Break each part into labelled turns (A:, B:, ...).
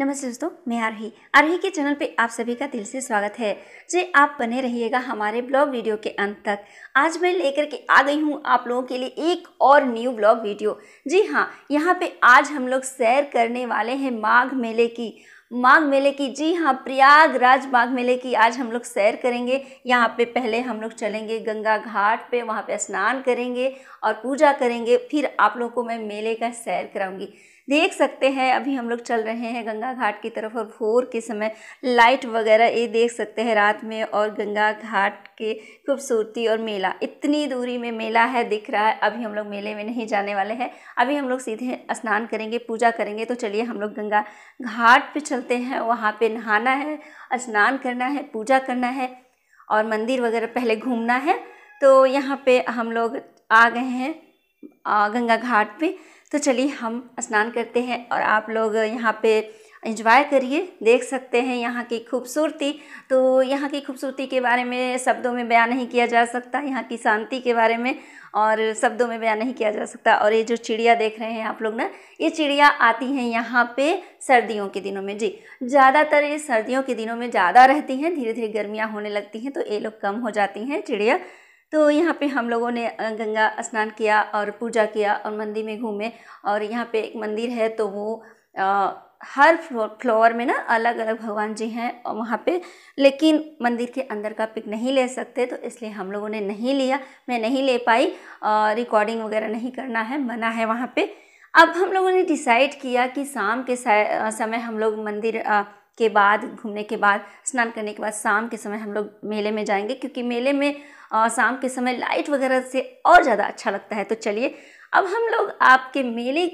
A: नमस्ते दोस्तों मैं आरही आरही के चैनल पे आप सभी का दिल से स्वागत है जी आप बने रहिएगा हमारे ब्लॉग वीडियो के अंत तक आज मैं लेकर के आ गई हूँ आप लोगों के लिए एक और न्यू ब्लॉग वीडियो जी हाँ यहाँ पे आज हम लोग सैर करने वाले हैं माघ मेले की माघ मेले की जी हाँ प्रयागराज माघ मेले की आज हम लोग सैर करेंगे यहाँ पे पहले हम लोग चलेंगे गंगा घाट पे वहाँ पे स्नान करेंगे और पूजा करेंगे फिर आप लोगों को मैं मेले का सैर कराऊंगी देख सकते हैं अभी हम लोग चल रहे हैं गंगा घाट की तरफ और भोर के समय लाइट वगैरह ये देख सकते हैं रात में और गंगा घाट के खूबसूरती और मेला इतनी दूरी में मेला है दिख रहा है अभी हम लोग मेले में नहीं जाने वाले हैं अभी हम लोग सीधे स्नान करेंगे पूजा करेंगे तो चलिए हम लोग गंगा घाट पर चलते हैं वहाँ पर नहाना है स्नान करना है पूजा करना है और मंदिर वगैरह पहले घूमना है तो यहाँ पे हम लोग आ गए हैं गंगा घाट पे तो चलिए हम स्नान करते हैं और आप लोग यहाँ पे इंजॉय करिए देख सकते हैं यहाँ की खूबसूरती तो यहाँ की खूबसूरती के बारे में शब्दों में बयान नहीं किया जा सकता यहाँ की शांति के बारे में और शब्दों में बयान नहीं किया जा सकता और ये जो चिड़िया देख रहे हैं आप लोग ना ये चिड़िया आती हैं यहाँ पे सर्दियों के दिनों में जी ज़्यादातर ये सर्दियों के दिनों में ज़्यादा रहती हैं धीरे धीरे गर्मियाँ होने लगती हैं तो ये लोग कम हो जाती हैं चिड़िया तो यहाँ पे हम लोगों ने गंगा स्नान किया और पूजा किया और मंदिर में घूमे और यहाँ पे एक मंदिर है तो वो आ, हर फ्लोर में ना अलग अलग भगवान जी हैं और वहाँ पे लेकिन मंदिर के अंदर का पिक नहीं ले सकते तो इसलिए हम लोगों ने नहीं लिया मैं नहीं ले पाई और रिकॉर्डिंग वगैरह नहीं करना है मना है वहाँ पे अब हम लोगों ने डिसाइड किया कि शाम के समय हम लोग मंदिर आ, के बाद घूमने के बाद स्नान करने के बाद शाम के समय हम लोग मेले में जाएंगे क्योंकि मेले में शाम के समय लाइट वगैरह से और ज़्यादा अच्छा लगता है तो चलिए अब हम लोग आपके मेले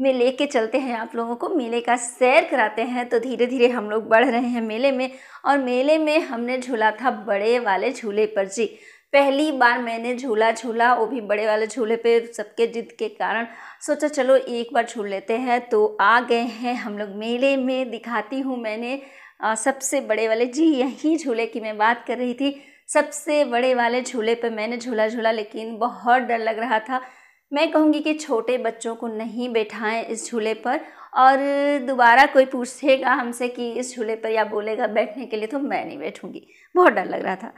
A: में लेके चलते हैं आप लोगों को मेले का सैर कराते हैं तो धीरे धीरे हम लोग बढ़ रहे हैं मेले में और मेले में हमने झूला था बड़े वाले झूले पर जी पहली बार मैंने झूला झूला वो भी बड़े वाले झूले पे सबके जिद के कारण सोचा चलो एक बार झूल लेते हैं तो आ गए हैं हम लोग मेले में दिखाती हूँ मैंने सबसे बड़े वाले जी यही झूले की मैं बात कर रही थी सबसे बड़े वाले झूले पर मैंने झूला झूला लेकिन बहुत डर लग रहा था मैं कहूँगी कि छोटे बच्चों को नहीं बैठाएं इस झूले पर और दोबारा कोई पूछेगा हमसे कि इस झूले पर या बोलेगा बैठने के लिए तो मैं नहीं बैठूँगी बहुत डर लग रहा था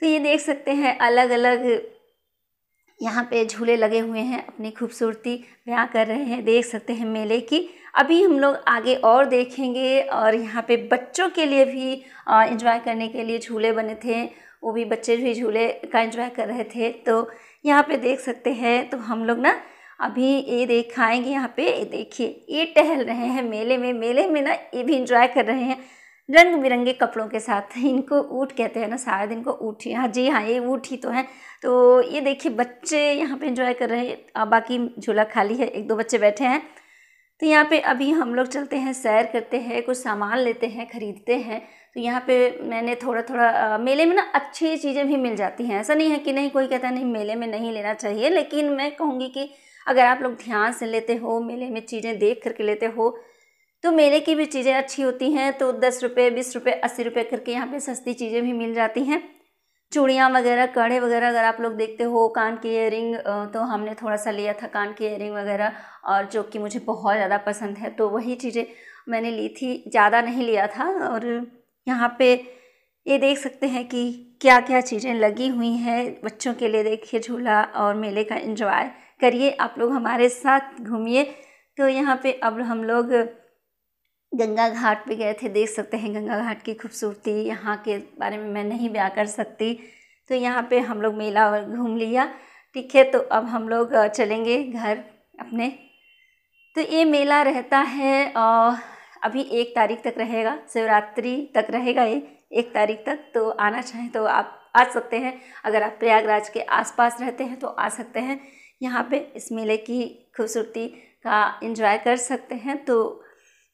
A: तो ये देख सकते हैं अलग अलग यहाँ पे झूले लगे हुए हैं अपनी खूबसूरती बयां कर रहे हैं देख सकते हैं मेले की अभी हम लोग आगे और देखेंगे और यहाँ पे बच्चों के लिए भी एंजॉय करने के लिए झूले बने थे वो भी बच्चे भी झूले का एंजॉय कर रहे थे तो यहाँ पे देख सकते हैं तो हम लोग ना अभी ये देखाएँगे यहाँ पे देखिए ये टहल रहे हैं मेले में मेले में ना ये भी इंजॉय कर रहे हैं रंग बिरंगे कपड़ों के साथ इनको ऊँट कहते हैं ना शायद इनको ऊँट ही हाँ जी हाँ ये ऊँट ही तो है तो ये देखिए बच्चे यहाँ पे एंजॉय कर रहे हैं बाकी झूला खाली है एक दो बच्चे बैठे हैं तो यहाँ पे अभी हम लोग चलते हैं सैर करते हैं कुछ सामान लेते हैं ख़रीदते हैं तो यहाँ पे मैंने थोड़ा थोड़ा मेले में ना अच्छी चीज़ें भी मिल जाती हैं ऐसा नहीं है कि नहीं कोई कहता नहीं मेले में नहीं लेना चाहिए लेकिन मैं कहूँगी कि अगर आप लोग ध्यान से लेते हो मेले में चीज़ें देख करके लेते हो तो मेले की भी चीज़ें अच्छी होती हैं तो दस रुपये बीस रुपये अस्सी रुपये करके यहाँ पे सस्ती चीज़ें भी मिल जाती हैं चूड़ियाँ वगैरह कड़े वगैरह अगर आप लोग देखते हो कान की इयरिंग तो हमने थोड़ा सा लिया था कान की इयरिंग वगैरह और जो कि मुझे बहुत ज़्यादा पसंद है तो वही चीज़ें मैंने ली थी ज़्यादा नहीं लिया था और यहाँ पे ये देख सकते हैं कि क्या क्या चीज़ें लगी हुई हैं बच्चों के लिए देखिए झूला और मेले का इंजॉय करिए आप लोग हमारे साथ घूमिए तो यहाँ पे अब हम लोग गंगा घाट भी गए थे देख सकते हैं गंगा घाट की खूबसूरती यहाँ के बारे में मैं नहीं ब्याह कर सकती तो यहाँ पे हम लोग मेला और घूम लिया ठीक है तो अब हम लोग चलेंगे घर अपने तो ये मेला रहता है और अभी एक तारीख तक रहेगा शिवरात्रि तक रहेगा ये एक तारीख तक तो आना चाहें तो आप आ सकते हैं अगर आप प्रयागराज के आसपास रहते हैं तो आ सकते हैं यहाँ पे इस मेले की खूबसूरती का एंजॉय कर सकते हैं तो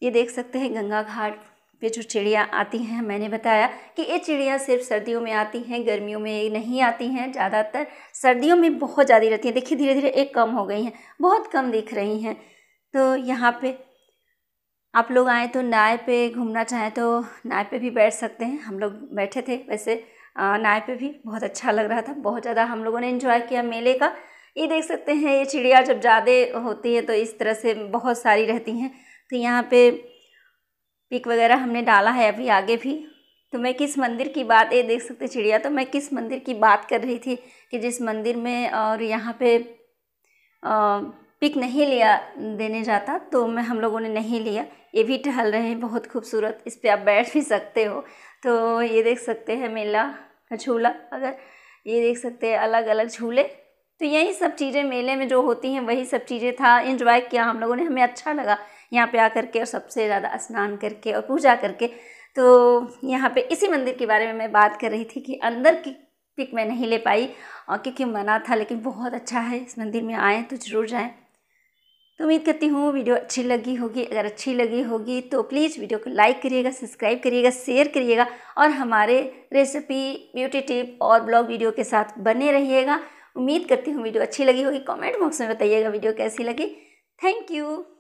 A: ये देख सकते हैं गंगा घाट पे जो चिड़िया आती हैं मैंने बताया कि ये चिड़िया सिर्फ सर्दियों में आती हैं गर्मियों में ये नहीं आती हैं ज़्यादातर सर्दियों में बहुत ज़्यादा रहती हैं देखिए धीरे धीरे एक कम हो गई हैं बहुत कम दिख रही हैं तो यहाँ पे आप लोग आए तो नाय पे घूमना चाहें तो नाय पे भी बैठ सकते हैं हम लोग बैठे थे वैसे नाय पे भी बहुत अच्छा लग रहा था बहुत ज़्यादा हम लोगों ने इन्जॉय किया मेले का ये देख सकते हैं ये चिड़िया जब ज़्यादा होती है तो इस तरह से बहुत सारी रहती हैं तो यहाँ पे पिक वगैरह हमने डाला है अभी आगे भी तो मैं किस मंदिर की बात ये देख सकते चिड़िया तो मैं किस मंदिर की बात कर रही थी कि जिस मंदिर में और यहाँ पे पिक नहीं लिया देने जाता तो मैं हम लोगों ने नहीं लिया ये भी टहल रहे हैं बहुत खूबसूरत इस पर आप बैठ भी सकते हो तो ये देख सकते हैं मेला का झूला अगर ये देख सकते हैं अलग अलग झूले तो यही सब चीज़ें मेले में जो होती हैं वही सब चीज़ें था इन्जॉय किया हम लोगों ने हमें अच्छा लगा यहाँ पे आकर के और सबसे ज़्यादा स्नान करके और पूजा करके तो यहाँ पे इसी मंदिर के बारे में मैं बात कर रही थी कि अंदर की पिक मैं नहीं ले पाई और क्योंकि मना था लेकिन बहुत अच्छा है इस मंदिर में आएँ तो ज़रूर जाएँ तो उम्मीद करती हूँ वीडियो अच्छी लगी होगी अगर अच्छी लगी होगी तो प्लीज़ वीडियो को लाइक करिएगा सब्सक्राइब करिएगा शेयर करिएगा और हमारे रेसिपी ब्यूटी टिप और ब्लॉग वीडियो के साथ बने रहिएगा उम्मीद करती हूँ वीडियो अच्छी लगी होगी कमेंट बॉक्स में बताइएगा वीडियो कैसी लगी थैंक यू